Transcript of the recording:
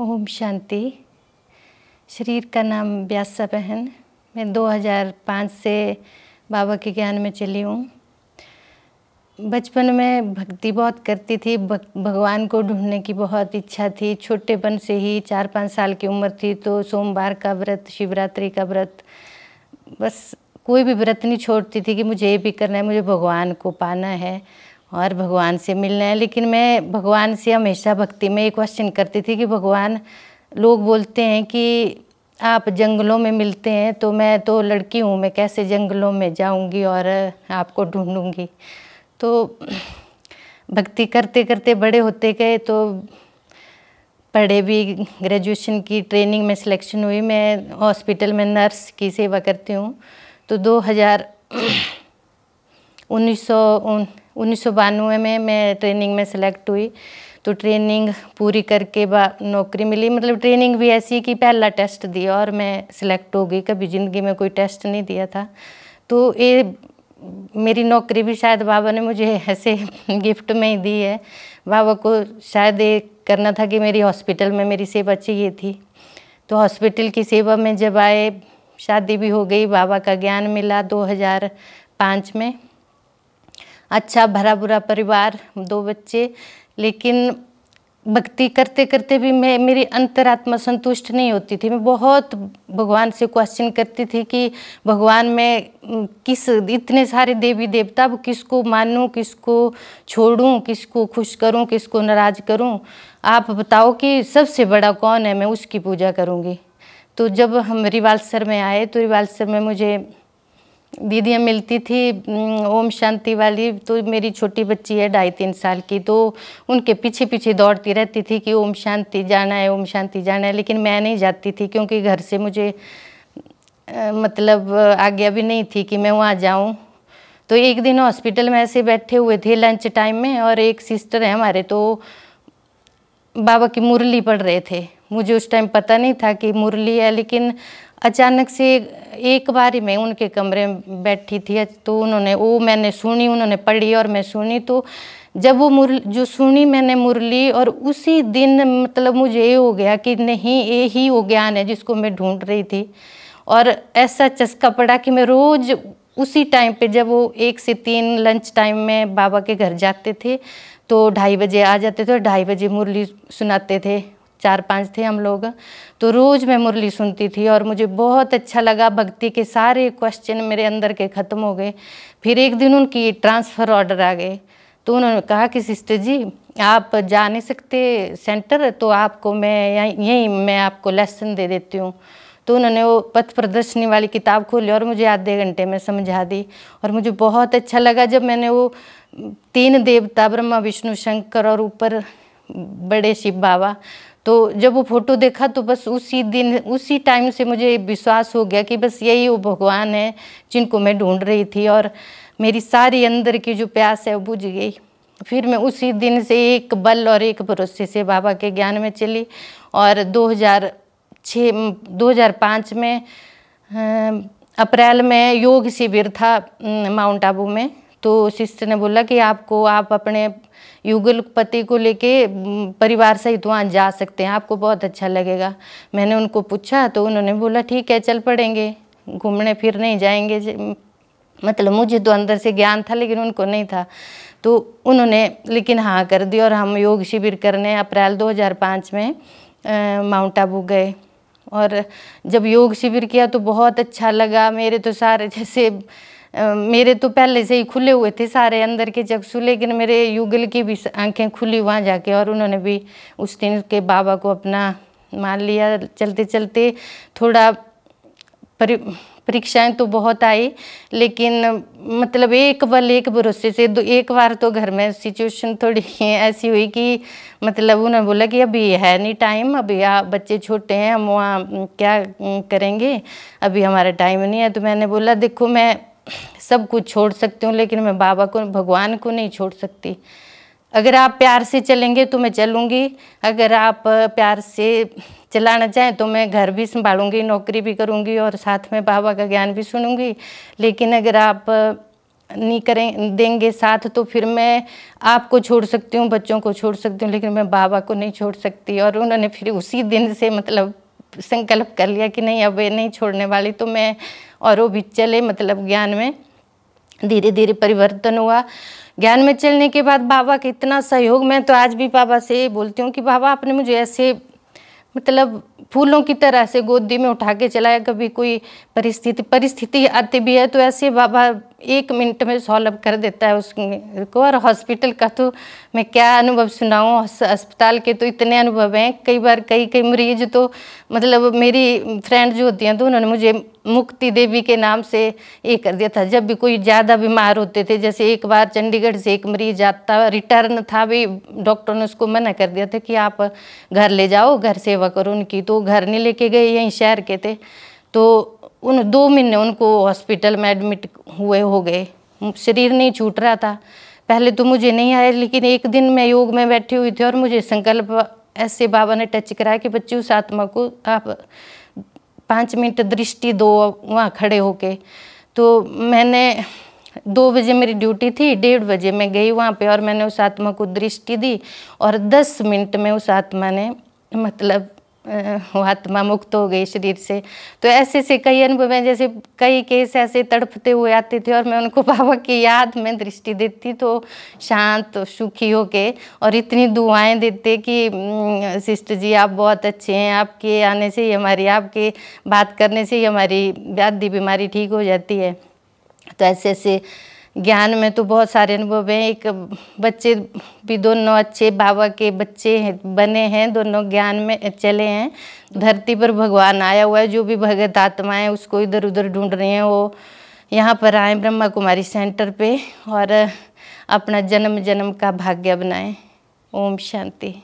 ओम शांति शरीर का नाम ब्यासा बहन मैं 2005 से बाबा के ज्ञान में चली हूँ बचपन में भक्ति बहुत करती थी भगवान को ढूंढने की बहुत इच्छा थी छोटेपन से ही चार पाँच साल की उम्र थी तो सोमवार का व्रत शिवरात्रि का व्रत बस कोई भी व्रत नहीं छोड़ती थी कि मुझे ये भी करना है मुझे भगवान को पाना है और भगवान से मिलना है लेकिन मैं भगवान से हमेशा भक्ति में ये क्वेश्चन करती थी कि भगवान लोग बोलते हैं कि आप जंगलों में मिलते हैं तो मैं तो लड़की हूँ मैं कैसे जंगलों में जाऊँगी और आपको ढूँढूँगी तो भक्ति करते करते बड़े होते गए तो पढ़े भी ग्रेजुएशन की ट्रेनिंग में सिलेक्शन हुई मैं हॉस्पिटल में नर्स की सेवा करती हूँ तो दो हज़ार उन्नीस सौ उन्नीस में मैं ट्रेनिंग में सेलेक्ट हुई तो ट्रेनिंग पूरी करके नौकरी मिली मतलब ट्रेनिंग भी ऐसी कि पहला टेस्ट दिया और मैं सिलेक्ट हो गई कभी ज़िंदगी में कोई टेस्ट नहीं दिया था तो ये मेरी नौकरी भी शायद बाबा ने मुझे ऐसे गिफ्ट में ही दी है बाबा को शायद ये करना था कि मेरी हॉस्पिटल में मेरी सेवा चाहिए थी तो हॉस्पिटल की सेवा में जब आए शादी भी हो गई बाबा का ज्ञान मिला 2005 में अच्छा भरा बुरा परिवार दो बच्चे लेकिन भक्ति करते करते भी मैं मेरी अंतरात्मा संतुष्ट नहीं होती थी मैं बहुत भगवान से क्वेश्चन करती थी कि भगवान मैं किस इतने सारे देवी देवता अब किसको मानूं किसको छोड़ूं किसको खुश करूं किसको नाराज करूं आप बताओ कि सबसे बड़ा कौन है मैं उसकी पूजा करूंगी तो जब हम रिवालसर में आए तो रिवालसर में मुझे दीदियाँ मिलती थी ओम शांति वाली तो मेरी छोटी बच्ची है ढाई तीन साल की तो उनके पीछे पीछे दौड़ती रहती थी कि ओम शांति जाना है ओम शांति जाना है लेकिन मैं नहीं जाती थी क्योंकि घर से मुझे मतलब आज्ञा भी नहीं थी कि मैं वहाँ जाऊँ तो एक दिन हॉस्पिटल में ऐसे बैठे हुए थे लंच टाइम में और एक सिस्टर है हमारे तो बाबा की मुरली पढ़ रहे थे मुझे उस टाइम पता नहीं था कि मुरली है लेकिन अचानक से एक बारी मैं उनके कमरे में बैठी थी तो उन्होंने वो मैंने सुनी उन्होंने पढ़ी और मैं सुनी तो जब वो मुर जो सुनी मैंने मुरली और उसी दिन मतलब मुझे ये हो गया कि नहीं ये ही वो ज्ञान है जिसको मैं ढूंढ रही थी और ऐसा चस्का पड़ा कि मैं रोज़ उसी टाइम पे जब वो एक से तीन लंच टाइम में बाबा के घर जाते थे तो ढाई बजे आ जाते थे और ढाई बजे मुरली सुनाते थे चार पांच थे हम लोग तो रोज़ मैं मुरली सुनती थी और मुझे बहुत अच्छा लगा भक्ति के सारे क्वेश्चन मेरे अंदर के ख़त्म हो गए फिर एक दिन उनकी ट्रांसफ़र ऑर्डर आ गए तो उन्होंने कहा कि सिस्टर जी आप जा नहीं सकते सेंटर तो आपको मैं यहीं मैं आपको लेसन दे देती हूँ तो उन्होंने वो पथ प्रदर्शनी वाली किताब खोली और मुझे आधे घंटे में समझा दी और मुझे बहुत अच्छा लगा जब मैंने वो तीन देवता ब्रह्मा विष्णु शंकर और ऊपर बड़े शिव बाबा तो जब वो फोटो देखा तो बस उसी दिन उसी टाइम से मुझे विश्वास हो गया कि बस यही वो भगवान है जिनको मैं ढूंढ रही थी और मेरी सारी अंदर की जो प्यास है वो बुझ गई फिर मैं उसी दिन से एक बल और एक भरोसे से बाबा के ज्ञान में चली और 2006 2005 में अप्रैल में योग शिविर था माउंट आबू में तो शिष्य ने बोला कि आपको आप अपने युगल पति को लेके परिवार सहित वहाँ जा सकते हैं आपको बहुत अच्छा लगेगा मैंने उनको पूछा तो उन्होंने बोला ठीक है चल पड़ेंगे घूमने फिरने जाएंगे मतलब मुझे तो अंदर से ज्ञान था लेकिन उनको नहीं था तो उन्होंने लेकिन हाँ कर दी और हम योग शिविर करने अप्रैल 2005 में माउंट आबू गए और जब योग शिविर किया तो बहुत अच्छा लगा मेरे तो सारे जैसे मेरे तो पहले से ही खुले हुए थे सारे अंदर के चक्षु लेकिन मेरे युगल की भी आंखें खुली वहाँ जाके और उन्होंने भी उस दिन के बाबा को अपना मान लिया चलते चलते थोड़ा परीक्षाएं तो बहुत आई लेकिन मतलब एक बल एक भरोसे से दो एक बार तो घर में सिचुएशन थोड़ी ऐसी हुई कि मतलब उन्होंने बोला कि अभी है नहीं टाइम अभी आप बच्चे छोटे हैं हम वहाँ क्या करेंगे अभी हमारा टाइम नहीं है तो मैंने बोला देखो मैं सब कुछ छोड़ सकती हूँ लेकिन मैं बाबा को भगवान को नहीं छोड़ सकती अगर आप प्यार से चलेंगे तो मैं चलूँगी अगर आप प्यार से चलाना चाहें तो मैं घर भी संभालूँगी नौकरी भी करूँगी और साथ में बाबा का ज्ञान भी सुनूँगी लेकिन अगर आप नहीं करें देंगे साथ तो फिर मैं आपको छोड़ सकती हूँ बच्चों को छोड़ सकती हूँ लेकिन मैं बाबा को नहीं छोड़ सकती और उन्होंने फिर उसी दिन से मतलब संकल्प कर लिया कि नहीं अब ये नहीं छोड़ने वाली तो मैं और वो भी चले मतलब ज्ञान में धीरे धीरे परिवर्तन हुआ ज्ञान में चलने के बाद बाबा का इतना सहयोग मैं तो आज भी बाबा से ये बोलती हूँ कि बाबा आपने मुझे ऐसे मतलब फूलों की तरह से गोदी में उठा के चलाया कभी कोई परिस्थिति परिस्थिति आती भी है तो ऐसे बाबा एक मिनट में सॉल्व कर देता है उसको और हॉस्पिटल का तो मैं क्या अनुभव सुनाऊँ अस्पताल के तो इतने अनुभव हैं कई बार कई कई मरीज तो मतलब मेरी फ्रेंड जो होती हैं तो उन्होंने मुझे मुक्ति देवी के नाम से ये कर दिया था जब भी कोई ज़्यादा बीमार होते थे जैसे एक बार चंडीगढ़ से एक मरीज आता रिटर्न था भी डॉक्टर ने उसको मना कर दिया था कि आप घर ले जाओ घर सेवा करो उनकी तो घर नहीं लेके गए यहीं शहर के थे तो उन दो महीने उनको हॉस्पिटल में एडमिट हुए हो गए शरीर नहीं छूट रहा था पहले तो मुझे नहीं आया लेकिन एक दिन मैं योग में बैठी हुई थी और मुझे संकल्प ऐसे बाबा ने टच कराया कि बच्ची उस आत्मा को आप पाँच मिनट दृष्टि दो वहाँ खड़े होके तो मैंने दो बजे मेरी ड्यूटी थी डेढ़ बजे मैं गई वहाँ पे और मैंने उस आत्मा को दृष्टि दी और दस मिनट में उस आत्मा ने मतलब आत्मा मुक्त हो गई शरीर से तो ऐसे से कई अनुभव हैं जैसे कई केस ऐसे तड़पते हुए आते थे और मैं उनको बाबा की याद में दृष्टि देती तो शांत सुखी होके और इतनी दुआएं देते कि सिस्टर जी आप बहुत अच्छे हैं आपके आने से ही हमारी आपके बात करने से ही हमारी व्याधि बीमारी ठीक हो जाती है तो ऐसे ऐसे ज्ञान में तो बहुत सारे अनुभव हैं एक बच्चे भी दोनों अच्छे बाबा के बच्चे हैं बने हैं दोनों ज्ञान में चले हैं धरती पर भगवान आया हुआ है जो भी भगत आत्मा है उसको इधर उधर ढूंढ रहे हैं वो यहाँ पर आए ब्रह्मा कुमारी सेंटर पे और अपना जन्म जन्म का भाग्य बनाएं ओम शांति